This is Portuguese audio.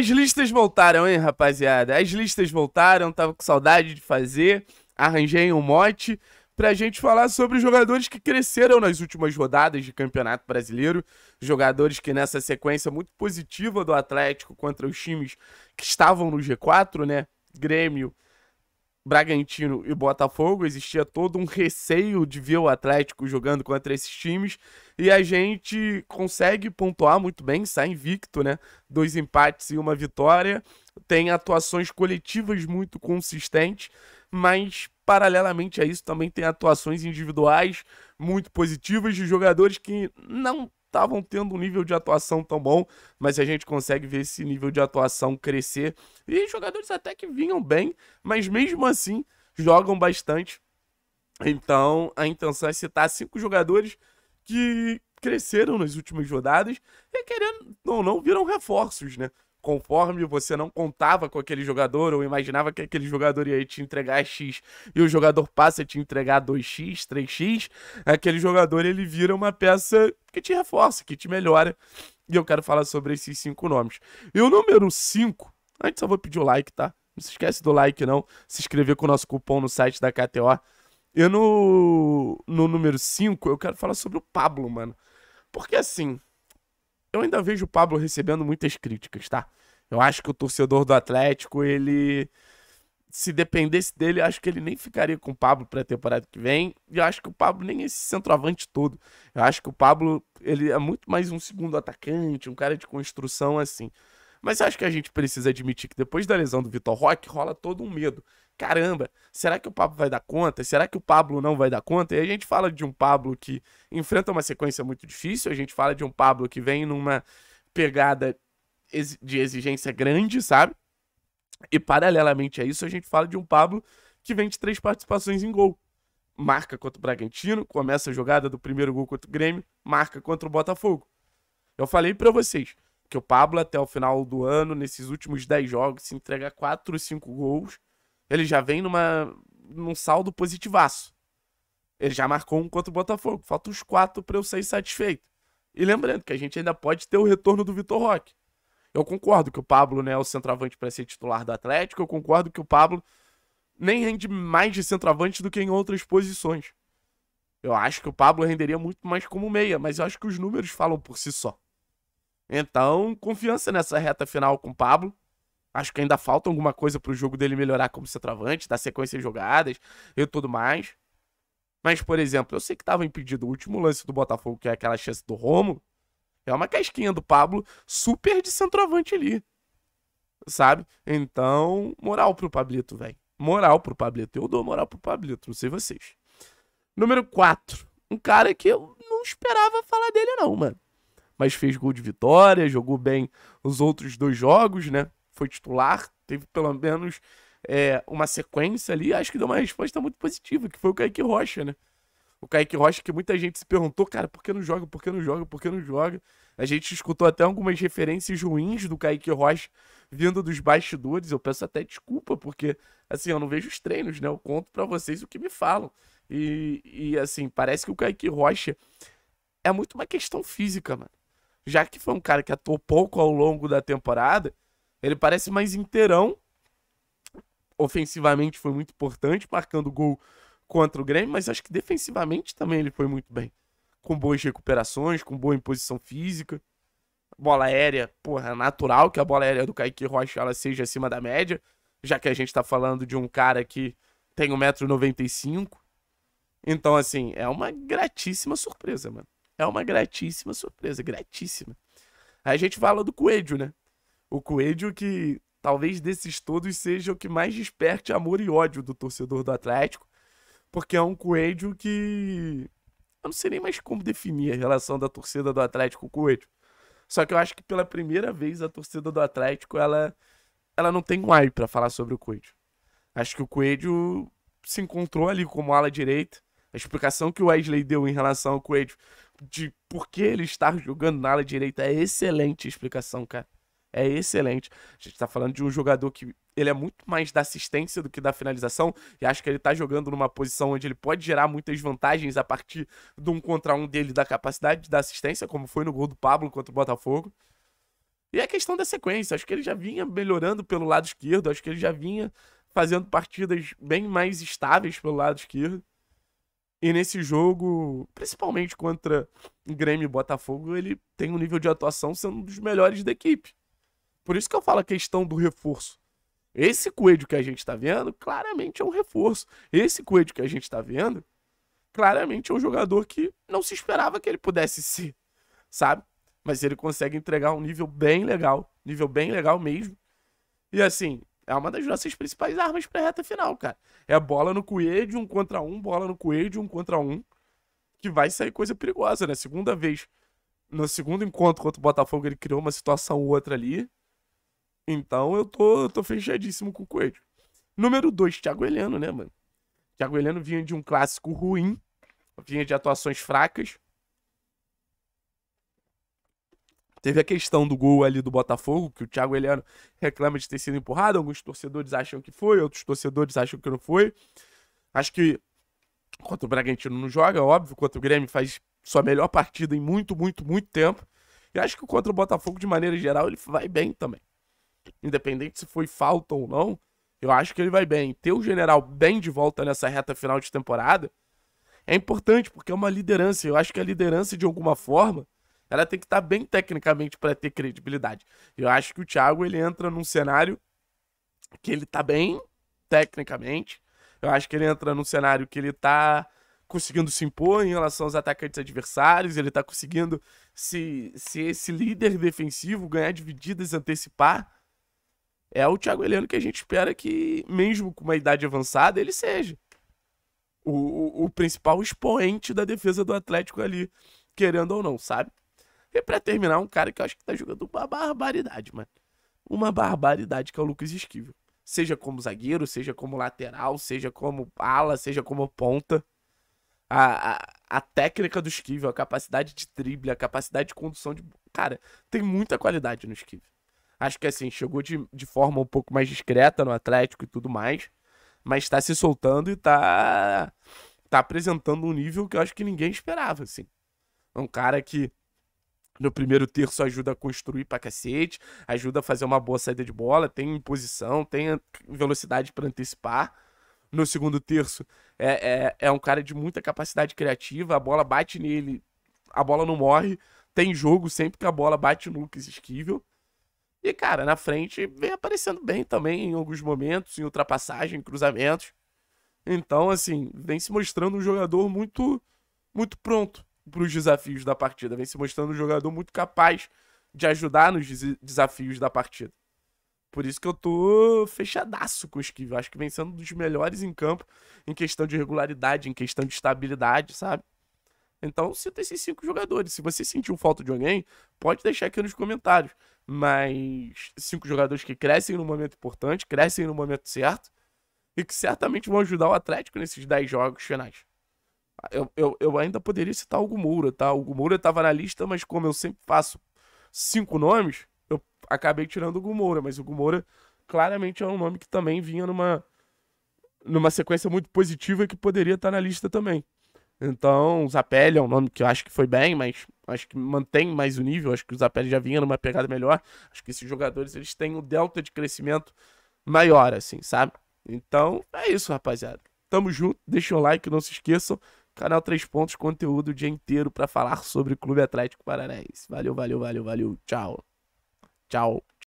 As listas voltaram, hein, rapaziada? As listas voltaram, tava com saudade de fazer, arranjei um mote pra gente falar sobre os jogadores que cresceram nas últimas rodadas de Campeonato Brasileiro, jogadores que nessa sequência muito positiva do Atlético contra os times que estavam no G4, né? Grêmio, Bragantino e Botafogo, existia todo um receio de ver o Atlético jogando contra esses times, e a gente consegue pontuar muito bem, sai invicto, né? Dois empates e uma vitória, tem atuações coletivas muito consistentes, mas paralelamente a isso também tem atuações individuais muito positivas de jogadores que não estavam tendo um nível de atuação tão bom, mas a gente consegue ver esse nível de atuação crescer. E jogadores até que vinham bem, mas mesmo assim jogam bastante. Então a intenção é citar cinco jogadores que cresceram nas últimas rodadas e querendo ou não viram reforços, né? conforme você não contava com aquele jogador ou imaginava que aquele jogador ia te entregar X e o jogador passa a te entregar 2X, 3X, aquele jogador ele vira uma peça que te reforça, que te melhora. E eu quero falar sobre esses cinco nomes. E o número 5, antes eu vou pedir o like, tá? Não se esquece do like não, se inscrever com o nosso cupom no site da KTO. E no, no número 5, eu quero falar sobre o Pablo, mano. Porque assim, eu ainda vejo o Pablo recebendo muitas críticas, tá? Eu acho que o torcedor do Atlético, ele. Se dependesse dele, acho que ele nem ficaria com o Pablo para a temporada que vem. E eu acho que o Pablo nem é esse centroavante todo. Eu acho que o Pablo, ele é muito mais um segundo atacante, um cara de construção assim. Mas acho que a gente precisa admitir que depois da lesão do Vitor Roque rola todo um medo. Caramba, será que o Pablo vai dar conta? Será que o Pablo não vai dar conta? E a gente fala de um Pablo que enfrenta uma sequência muito difícil, a gente fala de um Pablo que vem numa pegada de exigência grande, sabe? E paralelamente a isso, a gente fala de um Pablo que vem de três participações em gol. Marca contra o Bragantino, começa a jogada do primeiro gol contra o Grêmio, marca contra o Botafogo. Eu falei para vocês que o Pablo, até o final do ano, nesses últimos dez jogos, se entrega quatro, ou cinco gols, ele já vem numa, num saldo positivaço. Ele já marcou um contra o Botafogo. Falta os quatro para eu sair satisfeito. E lembrando que a gente ainda pode ter o retorno do Vitor Roque. Eu concordo que o Pablo né, é o centroavante para ser titular do Atlético. Eu concordo que o Pablo nem rende mais de centroavante do que em outras posições. Eu acho que o Pablo renderia muito mais como meia, mas eu acho que os números falam por si só. Então, confiança nessa reta final com o Pablo. Acho que ainda falta alguma coisa pro jogo dele melhorar como centroavante, dar sequência de jogadas e tudo mais. Mas, por exemplo, eu sei que estava impedido o último lance do Botafogo, que é aquela chance do Romo. É uma casquinha do Pablo super de centroavante ali. Sabe? Então, moral pro Pablito, velho. Moral pro Pablito. Eu dou moral pro Pablito, não sei vocês. Número 4. Um cara que eu não esperava falar dele, não, mano. Mas fez gol de vitória, jogou bem os outros dois jogos, né? Foi titular, teve pelo menos é, uma sequência ali. Acho que deu uma resposta muito positiva, que foi o Kaique Rocha, né? O Kaique Rocha, que muita gente se perguntou, cara, por que não joga? Por que não joga? Por que não joga? A gente escutou até algumas referências ruins do Kaique Rocha vindo dos bastidores. Eu peço até desculpa, porque, assim, eu não vejo os treinos, né? Eu conto para vocês o que me falam. E, e, assim, parece que o Kaique Rocha é muito uma questão física, mano. Já que foi um cara que atuou pouco ao longo da temporada, ele parece mais inteirão. Ofensivamente foi muito importante, marcando gol contra o Grêmio, mas acho que defensivamente também ele foi muito bem. Com boas recuperações, com boa imposição física. Bola aérea, porra, natural que a bola aérea do Kaique Rocha ela seja acima da média, já que a gente tá falando de um cara que tem 1,95m. Então, assim, é uma gratíssima surpresa, mano. É uma gratíssima surpresa, gratíssima. Aí a gente fala do Coelho, né? O Coelho que talvez desses todos seja o que mais desperte amor e ódio do torcedor do Atlético porque é um Coelho que. Eu não sei nem mais como definir a relação da torcida do Atlético com o Coelho. Só que eu acho que pela primeira vez a torcida do Atlético, ela, ela não tem um ai para falar sobre o Coelho. Acho que o Coelho se encontrou ali como ala direita. A explicação que o Wesley deu em relação ao Coelho de por que ele está jogando na ala direita é excelente explicação, cara é excelente. A gente tá falando de um jogador que ele é muito mais da assistência do que da finalização, e acho que ele tá jogando numa posição onde ele pode gerar muitas vantagens a partir de um contra um dele, da capacidade da assistência, como foi no gol do Pablo contra o Botafogo. E a é questão da sequência, acho que ele já vinha melhorando pelo lado esquerdo, acho que ele já vinha fazendo partidas bem mais estáveis pelo lado esquerdo. E nesse jogo, principalmente contra Grêmio e Botafogo, ele tem um nível de atuação sendo um dos melhores da equipe. Por isso que eu falo a questão do reforço. Esse coelho que a gente está vendo, claramente é um reforço. Esse coelho que a gente está vendo, claramente é um jogador que não se esperava que ele pudesse ser, sabe? Mas ele consegue entregar um nível bem legal, nível bem legal mesmo. E assim, é uma das nossas principais armas para reta final, cara. É bola no coelho de um contra um, bola no coelho de um contra um, que vai sair coisa perigosa, né? Segunda vez, no segundo encontro contra o Botafogo, ele criou uma situação ou outra ali então eu tô, eu tô fechadíssimo com o Coelho. Número 2, Thiago Heleno, né, mano? Thiago Heleno vinha de um clássico ruim, vinha de atuações fracas. Teve a questão do gol ali do Botafogo, que o Thiago Heleno reclama de ter sido empurrado. Alguns torcedores acham que foi, outros torcedores acham que não foi. Acho que contra o Bragantino não joga, óbvio. Contra o Grêmio faz sua melhor partida em muito, muito, muito tempo. E acho que contra o Botafogo, de maneira geral, ele vai bem também independente se foi falta ou não, eu acho que ele vai bem. Ter o general bem de volta nessa reta final de temporada é importante, porque é uma liderança. Eu acho que a liderança, de alguma forma, ela tem que estar bem tecnicamente para ter credibilidade. Eu acho que o Thiago ele entra num cenário que ele tá bem tecnicamente. Eu acho que ele entra num cenário que ele tá conseguindo se impor em relação aos atacantes adversários, ele tá conseguindo se, se esse líder defensivo ganhar divididas, antecipar é o Thiago Heleno que a gente espera que, mesmo com uma idade avançada, ele seja o, o, o principal expoente da defesa do Atlético ali, querendo ou não, sabe? E pra terminar, um cara que eu acho que tá jogando uma barbaridade, mano. Uma barbaridade que é o Lucas Esquivel. Seja como zagueiro, seja como lateral, seja como ala, seja como ponta. A, a, a técnica do Esquivel, a capacidade de drible, a capacidade de condução de. Cara, tem muita qualidade no Esquivel. Acho que assim, chegou de, de forma um pouco mais discreta no Atlético e tudo mais. Mas tá se soltando e tá. tá apresentando um nível que eu acho que ninguém esperava, assim. É um cara que no primeiro terço ajuda a construir pra cacete, ajuda a fazer uma boa saída de bola, tem posição, tem velocidade para antecipar. No segundo terço, é, é, é um cara de muita capacidade criativa, a bola bate nele, a bola não morre. Tem jogo sempre que a bola bate no Lucas Esquivel. E, cara, na frente vem aparecendo bem também em alguns momentos, em ultrapassagem, cruzamentos. Então, assim, vem se mostrando um jogador muito, muito pronto para os desafios da partida. Vem se mostrando um jogador muito capaz de ajudar nos des desafios da partida. Por isso que eu tô fechadaço com o Esquivel. Acho que vem sendo um dos melhores em campo em questão de regularidade, em questão de estabilidade, sabe? Então, cita esses cinco jogadores. Se você sentiu falta de alguém, pode deixar aqui nos comentários. Mas cinco jogadores que crescem no momento importante, crescem no momento certo e que certamente vão ajudar o Atlético nesses dez jogos finais. Eu, eu, eu ainda poderia citar o Gumura, tá? O Gumura estava na lista, mas como eu sempre faço cinco nomes, eu acabei tirando o Gumura. Mas o Gumura claramente é um nome que também vinha numa, numa sequência muito positiva e que poderia estar tá na lista também. Então, o Zapelli é um nome que eu acho que foi bem, mas acho que mantém mais o nível. Acho que o Zapelli já vinha numa pegada melhor. Acho que esses jogadores eles têm um delta de crescimento maior, assim, sabe? Então, é isso, rapaziada. Tamo junto, deixa o like, não se esqueçam. Canal 3 Pontos, conteúdo o dia inteiro para falar sobre o Clube Atlético Paranaense. Valeu, valeu, valeu, valeu. Tchau. Tchau.